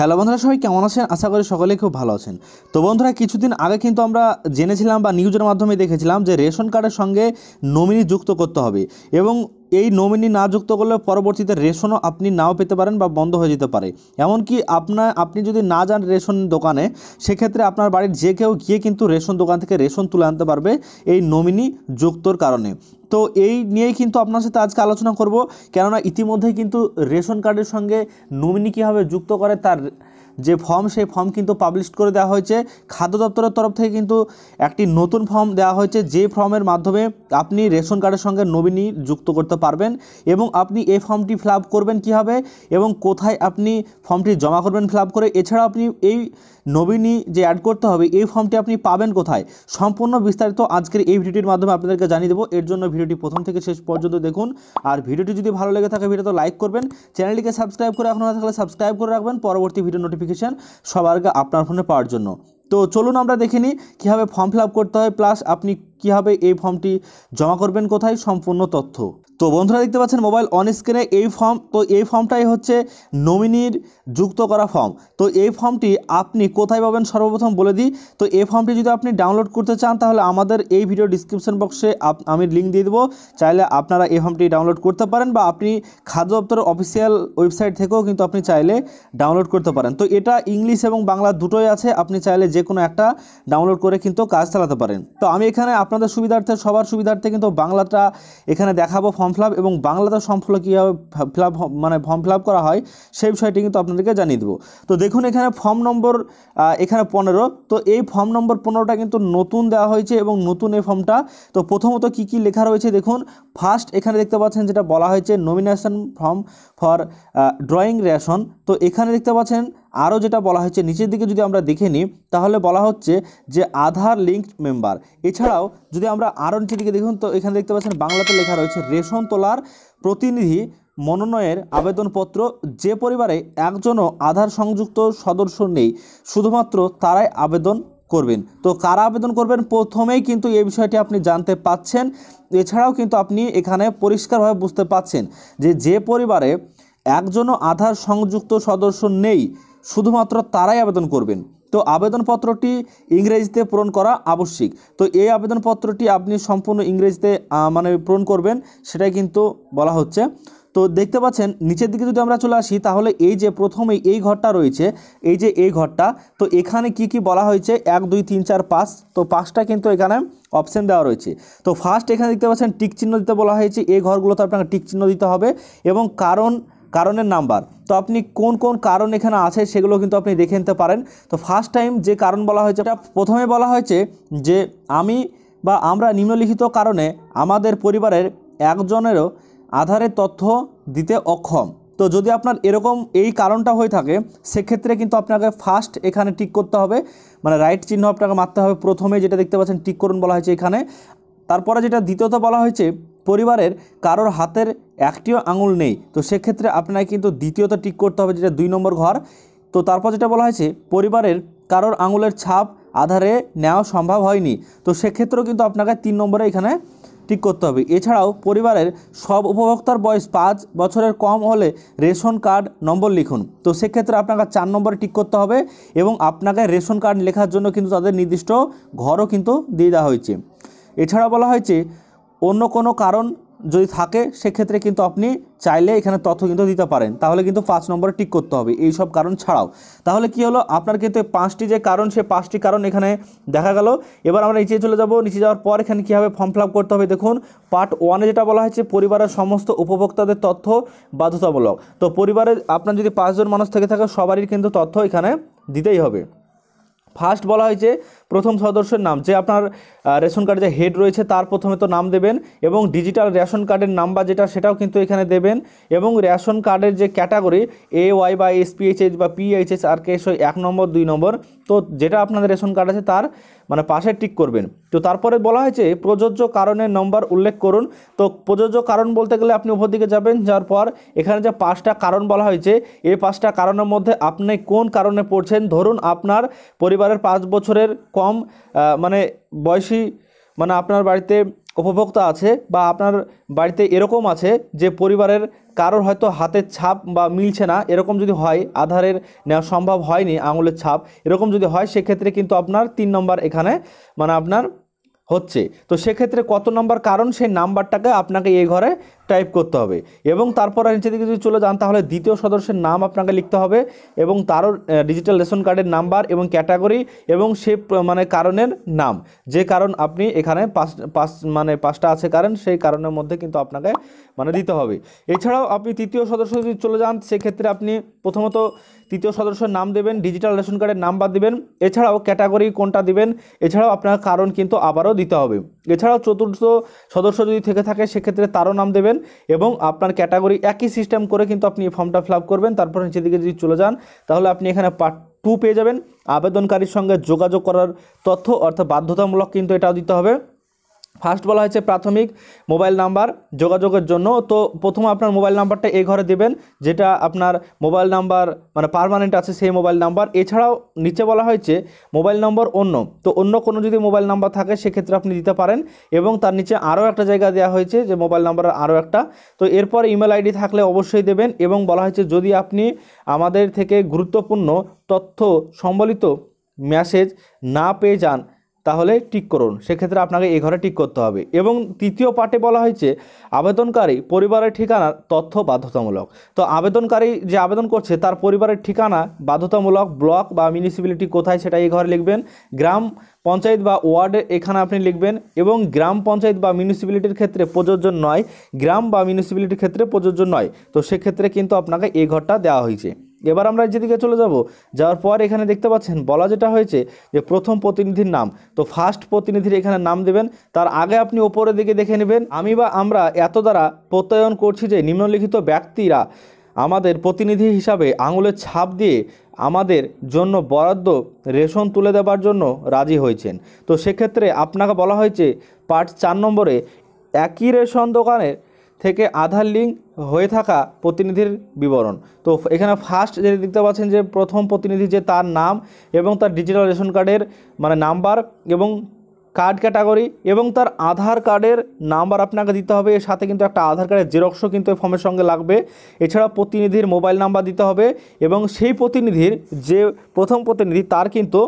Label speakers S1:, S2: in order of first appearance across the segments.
S1: hello বন্ধুরা সবাই কেমন আছেন আশা করি সকলে খুব ভালো আছেন তো বন্ধুরা কিছুদিন আগে কিন্তু আমরা জেনেছিলাম বা নিউজের মাধ্যমে দেখেছিলাম যে রেশন কার্ডের সঙ্গে নমিনি যুক্ত করতে হবে এবং এই নমিনি না যুক্ত করলে পরবর্তীতে রেশনও আপনি নাও পেতে পারেন বা বন্ধ হয়ে যেতে পারে এমনকি আপনার আপনি যদি না যান রেশন দোকানে সেক্ষেত্রে আপনার বাড়ির যে কেউ গিয়ে কিন্তু রেশন দোকান থেকে রেশন তুলে আনতে পারবে এই নমিনি যুক্তর কারণে তো এই নিয়েই কিন্তু আপনার সাথে আজকে আলোচনা করব কেননা ইতিমধ্যেই কিন্তু রেশন কার্ডের সঙ্গে নমিনি কীভাবে যুক্ত করে তার যে ফর্ম সেই ফর্ম কিন্তু পাবলিশ করে দেওয়া হয়েছে খাদ্য দপ্তরের তরফ থেকে কিন্তু একটি নতুন ফর্ম দেওয়া হয়েছে যে ফর্মের মাধ্যমে আপনি রেশন কার্ডের সঙ্গে নবীনী যুক্ত করতে পারবেন এবং আপনি এই ফর্মটি ফিল করবেন কীভাবে এবং কোথায় আপনি ফর্মটি জমা করবেন ফিল করে এছাড়া আপনি এই নবীনী যে অ্যাড করতে হবে এই ফর্মটি আপনি পাবেন কোথায় সম্পূর্ণ বিস্তারিত আজকের এই ভিডিওটির মাধ্যমে আপনাদেরকে জানিয়ে দেবো এর জন্য ভিডিওটি প্রথম থেকে শেষ পর্যন্ত দেখুন আর ভিডিওটি যদি ভালো লেগে থাকে ভিডিও তো লাইক করবেন চ্যানেলটিকে সাবস্ক্রাইব করে এখন না থাকলে সাবস্ক্রাইব করে রাখবেন পরবর্তী ভিডিও নোটিফিকেশান সবার আগে আপনার ফোনে পাওয়ার জন্য তো চলুন আমরা দেখে নিই কীভাবে ফর্ম ফিল করতে হয় প্লাস আপনি কীভাবে এই ফর্মটি জমা করবেন কোথায় সম্পূর্ণ তথ্য তো বন্ধুরা দেখতে পাচ্ছেন মোবাইল অন স্ক্রিনে এই ফর্ম তো এই ফর্মটাই হচ্ছে নমিনির যুক্ত করা ফর্ম তো এই ফর্মটি আপনি কোথায় পাবেন সর্বপ্রথম বলে দিই তো এই ফর্মটি যদি আপনি ডাউনলোড করতে চান তাহলে আমাদের এই ভিডিও ডিসক্রিপশন বক্সে আমি লিঙ্ক দিয়ে দেবো চাইলে আপনারা এই ফর্মটি ডাউনলোড করতে পারেন বা আপনি খাদ্য দপ্তরের অফিসিয়াল ওয়েবসাইট থেকেও কিন্তু আপনি চাইলে ডাউনলোড করতে পারেন তো এটা ইংলিশ এবং বাংলা দুটোই আছে আপনি চাইলে যে কোনো একটা ডাউনলোড করে কিন্তু কাজ চালাতে পারেন তো আমি এখানে আপনাদের সুবিধার্থে সবার সুবিধার্থে কিন্তু বাংলাটা এখানে দেখাবো ফর্ম ফিল এবং বাংলাতে ফর্ম ফিল কীভাবে ফিল মানে ফর্ম ফিল করা হয় সেই বিষয়টি কিন্তু আপনাদেরকে জানিয়ে দেবো তো দেখুন এখানে ফর্ম নম্বর এখানে পনেরো তো এই ফর্ম নম্বর পনেরোটা কিন্তু নতুন দেওয়া হয়েছে এবং নতুন এই ফর্মটা তো প্রথমত কি কি লেখা রয়েছে দেখুন ফার্স্ট এখানে দেখতে পাচ্ছেন যেটা বলা হয়েছে nomination form for drawing ration তো এখানে দেখতে পাচ্ছেন আরও যেটা বলা হয়েছে নিচের দিকে যদি আমরা দেখে নিই তাহলে বলা হচ্ছে যে আধার লিঙ্কড মেম্বার এছাড়াও যদি আমরা আরও নিচের দিকে দেখুন তো এখানে দেখতে পাচ্ছেন বাংলাতে লেখা রয়েছে রেশন তোলার প্রতিনিধি মনোনয়ের আবেদনপত্র যে পরিবারে একজনও আধার সংযুক্ত সদস্য নেই শুধুমাত্র তারাই আবেদন করবেন তো কারা আবেদন করবেন প্রথমেই কিন্তু এই বিষয়টি আপনি জানতে পাচ্ছেন এছাড়াও কিন্তু আপনি এখানে পরিষ্কারভাবে বুঝতে পাচ্ছেন যে যে পরিবারে একজনও আধার সংযুক্ত সদস্য নেই শুধুমাত্র তারাই আবেদন করবেন তো আবেদনপত্রটি ইংরেজিতে পূরণ করা আবশ্যিক তো এই আবেদনপত্রটি আপনি সম্পূর্ণ ইংরেজিতে মানে পূরণ করবেন সেটাই কিন্তু বলা হচ্ছে তো দেখতে পাচ্ছেন নিচের দিকে যদি আমরা চলে আসি তাহলে এই যে প্রথমে এই ঘরটা রয়েছে এই যে এই ঘরটা তো এখানে কি কি বলা হয়েছে এক দুই তিন চার পাঁচ তো পাঁচটা কিন্তু এখানে অপশান দেওয়া রয়েছে তো ফার্স্ট এখানে দেখতে পাচ্ছেন টিক চিহ্ন দিতে বলা হয়েছে এই ঘরগুলোতে আপনাকে টিক চিহ্ন দিতে হবে এবং কারণ কারণের নাম্বার তো আপনি কোন কোন কারণ এখানে আছে সেগুলো কিন্তু আপনি দেখে নিতে পারেন তো ফার্স্ট টাইম যে কারণ বলা হয়েছে এটা প্রথমে বলা হয়েছে যে আমি বা আমরা নিম্নলিখিত কারণে আমাদের পরিবারের একজনেরও আধারের তথ্য দিতে অক্ষম তো যদি আপনার এরকম এই কারণটা হয়ে থাকে সেক্ষেত্রে কিন্তু আপনাকে ফার্স্ট এখানে টিক করতে হবে মানে রাইট চিহ্ন আপনাকে মারতে হবে প্রথমে যেটা দেখতে পাচ্ছেন টিক করুন বলা হয়েছে এখানে তারপরে যেটা দ্বিতীয়ত বলা হয়েছে পরিবারের কারোর হাতের একটিও আঙুল নেই তো সেক্ষেত্রে আপনাকে কিন্তু দ্বিতীয়ত ঠিক করতে হবে যেটা দুই নম্বর ঘর তো তারপর যেটা বলা হয়েছে পরিবারের কারোর আঙুলের ছাপ আধারে নেওয়া সম্ভব হয়নি তো সেক্ষেত্রেও কিন্তু আপনাকে তিন নম্বরে এখানে ঠিক করতে হবে এছাড়াও পরিবারের সব উপভোক্তার বয়স পাঁচ বছরের কম হলে রেশন কার্ড নম্বর লিখুন তো সেক্ষেত্রে আপনাকে চার নম্বরে ঠিক করতে হবে এবং আপনাকে রেশন কার্ড লেখার জন্য কিন্তু তাদের নির্দিষ্ট ঘরও কিন্তু দিয়ে দেওয়া হয়েছে এছাড়া বলা হয়েছে অন্য কোনো কারণ যদি থাকে সেক্ষেত্রে কিন্তু আপনি চাইলে এখানে তথ্য কিন্তু দিতে পারেন তাহলে কিন্তু পাঁচ নম্বরে টিক করতে হবে এই সব কারণ ছাড়াও তাহলে কি হলো আপনার কিন্তু পাঁচটি যে কারণ সে পাঁচটি কারণ এখানে দেখা গেল এবার আমরা নিচে চলে যাব নিচে যাওয়ার পর এখানে কীভাবে ফর্ম ফিল করতে হবে দেখুন পার্ট ওয়ানে যেটা বলা হয়েছে পরিবারের সমস্ত উপভোক্তাদের তথ্য বাধ্যতামূলক তো পরিবারের আপনার যদি পাঁচজন মানুষ থেকে থাকে সবারই কিন্তু তথ্য এখানে দিতেই হবে ফার্স্ট বলা হয়েছে প্রথম সদস্যের নাম যে আপনার রেশন কার্ডে যে হেড রয়েছে তার প্রথমে তো নাম দেবেন এবং ডিজিটাল রেশন কার্ডের নাম্বার যেটা সেটাও কিন্তু এখানে দেবেন এবং রেশন কার্ডের যে ক্যাটাগরি এ ওয়াই বা এসপিএইচএস বা পিএইচএস আর কে এক নম্বর দুই নম্বর তো যেটা আপনাদের রেশন কার্ড আছে তার মানে পাশে টিক করবেন তো তারপরে বলা হয়েছে প্রযোজ্য কারণের নম্বর উল্লেখ করুন তো প্রযোজ্য কারণ বলতে গেলে আপনি উপর দিকে যাবেন যার পর এখানে যে পাঁচটা কারণ বলা হয়েছে এই পাঁচটা কারণের মধ্যে আপনি কোন কারণে পড়ছেন ধরুন আপনার পরিবারের পাঁচ বছরের কম মানে বয়সী মানে আপনার বাড়িতে উপভোক্তা আছে বা আপনার বাড়িতে এরকম আছে যে পরিবারের কারোর হয়তো হাতের ছাপ বা মিলছে না এরকম যদি হয় আধারের নেওয়া সম্ভব হয়নি আঙুলের ছাপ এরকম যদি হয় সেক্ষেত্রে কিন্তু আপনার তিন নম্বর এখানে মানে আপনার হচ্ছে তো সেক্ষেত্রে কত নম্বর কারণ সেই নাম্বারটাকে আপনাকে এই ঘরে টাইপ করতে হবে এবং তারপর নিচে দিকে যদি চলে যান তাহলে দ্বিতীয় সদস্যের নাম আপনাকে লিখতে হবে এবং তারও ডিজিটাল রেশন কার্ডের নাম্বার এবং ক্যাটাগরি এবং সে মানে কারণের নাম যে কারণ আপনি এখানে পাঁচ পাঁচ মানে পাঁচটা আছে কারণ সেই কারণের মধ্যে কিন্তু আপনাকে মানে দিতে হবে এছাড়াও আপনি তৃতীয় সদস্য যদি চলে যান সেক্ষেত্রে আপনি প্রথমত তৃতীয় সদস্যের নাম দেবেন ডিজিটাল রেশন কার্ডের নাম্বার দেবেন এছাড়াও ক্যাটাগরি কোনটা দিবেন এছাড়াও আপনার কারণ কিন্তু আবারও দিতে হবে এছাড়াও চতুর্থ সদস্য যদি থেকে থাকে সেক্ষেত্রে তারও নাম দেবেন এবং আপনার ক্যাটাগরি একই সিস্টেম করে কিন্তু আপনি এই ফর্মটা ফিল করবেন তারপর নিচের দিকে যদি চলে যান তাহলে আপনি এখানে পার্ট টু পেয়ে যাবেন আবেদনকারীর সঙ্গে যোগাযোগ করার তথ্য অর্থাৎ বাধ্যতামূলক কিন্তু এটাও দিতে হবে ফার্স্ট বলা হয়েছে প্রাথমিক মোবাইল নাম্বার যোগাযোগের জন্য তো প্রথম আপনার মোবাইল নাম্বারটা এই ঘরে দেবেন যেটা আপনার মোবাইল নাম্বার মানে পারমানেন্ট আছে সেই মোবাইল নাম্বার এছাড়াও নিচে বলা হয়েছে মোবাইল নম্বর অন্য তো অন্য কোনো যদি মোবাইল নাম্বার থাকে সেক্ষেত্রে আপনি দিতে পারেন এবং তার নিচে আরও একটা জায়গা দেওয়া হয়েছে যে মোবাইল নাম্বার আরও একটা তো এরপর ইমেল আইডি থাকলে অবশ্যই দেবেন এবং বলা হয়েছে যদি আপনি আমাদের থেকে গুরুত্বপূর্ণ তথ্য সম্বলিত মেসেজ না পেয়ে যান তাহলে টিক করুন সেক্ষেত্রে আপনাকে এই ঘরে টিক করতে হবে এবং তৃতীয় পার্টে বলা হয়েছে আবেদনকারী পরিবারের ঠিকানার তথ্য বাধ্যতামূলক তো আবেদনকারী যে আবেদন করছে তার পরিবারের ঠিকানা বাধ্যতামূলক ব্লক বা মিউনিসিপ্যালিটি কোথায় সেটা এই ঘরে লিখবেন গ্রাম পঞ্চায়েত বা ওয়ার্ডে এখানে আপনি লিখবেন এবং গ্রাম পঞ্চায়েত বা মিউনিসিপ্যালিটির ক্ষেত্রে প্রযোজ্য নয় গ্রাম বা মিউনিসিপ্যালিটির ক্ষেত্রে প্রযোজ্য নয় তো সেক্ষেত্রে কিন্তু আপনাকে এই ঘরটা দেওয়া হয়েছে এবার আমরা যেদিকে চলে যাব যাওয়ার পর এখানে দেখতে পাচ্ছেন বলা যেটা হয়েছে যে প্রথম প্রতিনিধির নাম তো ফার্স্ট প্রতিনিধির এখানে নাম দেবেন তার আগে আপনি ওপরের দিকে দেখে নেবেন আমি বা আমরা এত দ্বারা প্রত্যয়ন করছি যে নিম্নলিখিত ব্যক্তিরা আমাদের প্রতিনিধি হিসাবে আঙুলের ছাপ দিয়ে আমাদের জন্য বরাদ্দ রেশন তুলে দেবার জন্য রাজি হয়েছেন তো সেক্ষেত্রে আপনাকে বলা হয়েছে পার্ট চার নম্বরে একই রেশন দোকানের থেকে আধার লিঙ্ক হয়ে থাকা প্রতিনিধির বিবরণ তো এখানে ফার্স্ট যে দেখতে পাচ্ছেন যে প্রথম প্রতিনিধি যে তার নাম এবং তার ডিজিটাল রেশন কার্ডের মানে নাম্বার এবং কার্ড ক্যাটাগরি এবং তার আধার কার্ডের নাম্বার আপনাকে দিতে হবে এর সাথে কিন্তু একটা আধার কার্ডের জেরক্সও কিন্তু এই ফর্মের সঙ্গে লাগবে এছাড়া প্রতিনিধির মোবাইল নাম্বার দিতে হবে এবং সেই প্রতিনিধির যে প্রথম প্রতিনিধি তার কিন্তু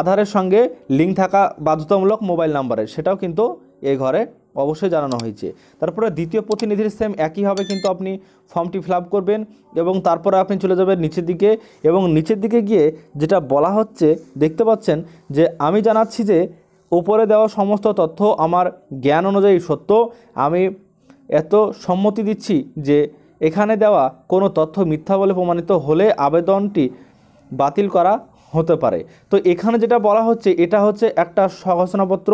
S1: আধারের সঙ্গে লিঙ্ক থাকা বাধ্যতামূলক মোবাইল নাম্বারের সেটাও কিন্তু এ ঘরে অবশ্যই জানানো হয়েছে তারপরে দ্বিতীয় প্রতিনিধির সেম একইভাবে কিন্তু আপনি ফর্মটি ফিল করবেন এবং তারপরে আপনি চলে যাবেন নিচের দিকে এবং নিচের দিকে গিয়ে যেটা বলা হচ্ছে দেখতে পাচ্ছেন যে আমি জানাচ্ছি যে উপরে দেওয়া সমস্ত তথ্য আমার জ্ঞান অনুযায়ী সত্য আমি এত সম্মতি দিচ্ছি যে এখানে দেওয়া কোনো তথ্য মিথ্যা বলে প্রমাণিত হলে আবেদনটি বাতিল করা হতে পারে তো এখানে যেটা বলা হচ্ছে এটা হচ্ছে একটা সঘোষণাপত্র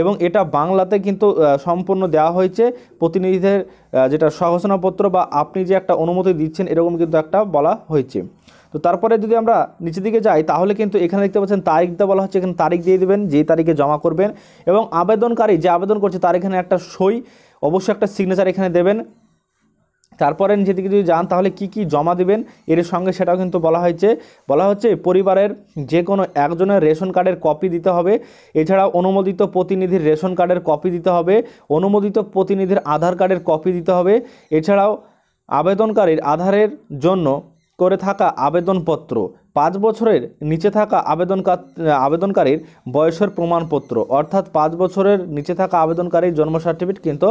S1: এবং এটা বাংলাতে কিন্তু সম্পূর্ণ দেওয়া হয়েছে প্রতিনিধিদের যেটা সঘোষণাপত্র বা আপনি যে একটা অনুমতি দিচ্ছেন এরকম কিন্তু একটা বলা হয়েছে তো তারপরে যদি আমরা নিচের দিকে যাই তাহলে কিন্তু এখানে দেখতে পাচ্ছেন তারিখটা বলা হচ্ছে এখানে তারিখ দিয়ে দেবেন যে তারিখে জমা করবেন এবং আবেদনকারী যে আবেদন করছে তার এখানে একটা সই অবশ্যই একটা সিগনেচার এখানে দেবেন তারপরে নিচে দিকে যদি যান তাহলে কি কি জমা দিবেন এর সঙ্গে সেটাও কিন্তু বলা হয়েছে বলা হচ্ছে পরিবারের যে কোনো একজনের রেশন কার্ডের কপি দিতে হবে এছাড়া অনুমোদিত প্রতিনিধির রেশন কার্ডের কপি দিতে হবে অনুমোদিত প্রতিনিধির আধার কার্ডের কপি দিতে হবে এছাড়াও আবেদনকারীর আধারের জন্য করে থাকা আবেদনপত্র পাঁচ বছরের নিচে থাকা আবেদনকার আবেদনকারীর বয়সের প্রমাণপত্র অর্থাৎ পাঁচ বছরের নিচে থাকা আবেদনকারীর জন্ম সার্টিফিকেট কিন্তু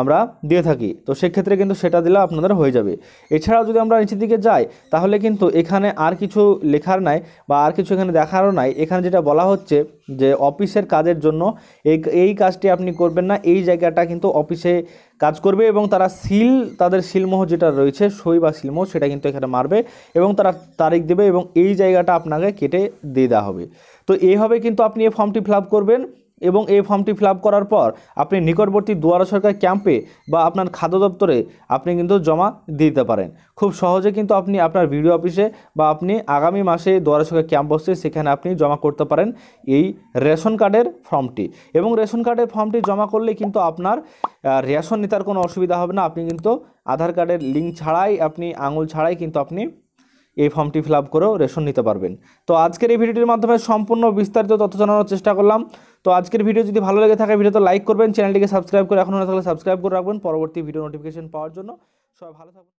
S1: আমরা দিয়ে থাকি তো সেক্ষেত্রে কিন্তু সেটা দিলে আপনাদের হয়ে যাবে এছাড়াও যদি আমরা নিচের দিকে যাই তাহলে কিন্তু এখানে আর কিছু লেখার নাই বা আর কিছু এখানে দেখারও নাই এখানে যেটা বলা হচ্ছে যে অফিসের কাজের জন্য এই এই কাজটি আপনি করবেন না এই জায়গাটা কিন্তু অফিসে কাজ করবে এবং তারা সিল তাদের সিলমোহ যেটা রয়েছে সই বা সিলমোহ সেটা কিন্তু এখানে মারবে এবং তারা তারিখ দেবে এবং এই জায়গাটা আপনাকে কেটে দিয়ে দেওয়া হবে তো এইভাবে কিন্তু আপনি এই ফর্মটি ফিল করবেন এবং এই ফর্মটি ফিল করার পর আপনি নিকটবর্তী দুয়ারা সরকার ক্যাম্পে বা আপনার খাদ্য দপ্তরে আপনি কিন্তু জমা দিতে পারেন খুব সহজে কিন্তু আপনি আপনার ভিডিও অফিসে বা আপনি আগামী মাসে দুয়ারা সরকার ক্যাম্প বসছে সেখানে আপনি জমা করতে পারেন এই রেশন কার্ডের ফর্মটি এবং রেশন কার্ডের ফর্মটি জমা করলে কিন্তু আপনার রেশন নিতার কোনো অসুবিধা হবে না আপনি কিন্তু আধার কার্ডের লিঙ্ক ছাড়াই আপনি আঙুল ছাড়াই কিন্তু আপনি এই ফর্মটি ফিল আপ করেও রেশন নিতে পারবেন তো আজকের এই ভিডিওটির মাধ্যমে সম্পূর্ণ বিস্তারিত তথ্য জানানোর চেষ্টা করলাম তো আজকের ভিডিও যদি ভালো লেগে থাকে ভিডিওতে লাইক করবেন চ্যানেলটিকে সাবস্ক্রাইব করে এখন না থাকলে সাবস্ক্রাইব করে রাখবেন পরবর্তী ভিডিও নোটিফিকেশন পাওয়ার জন্য সবাই ভালো থাকবেন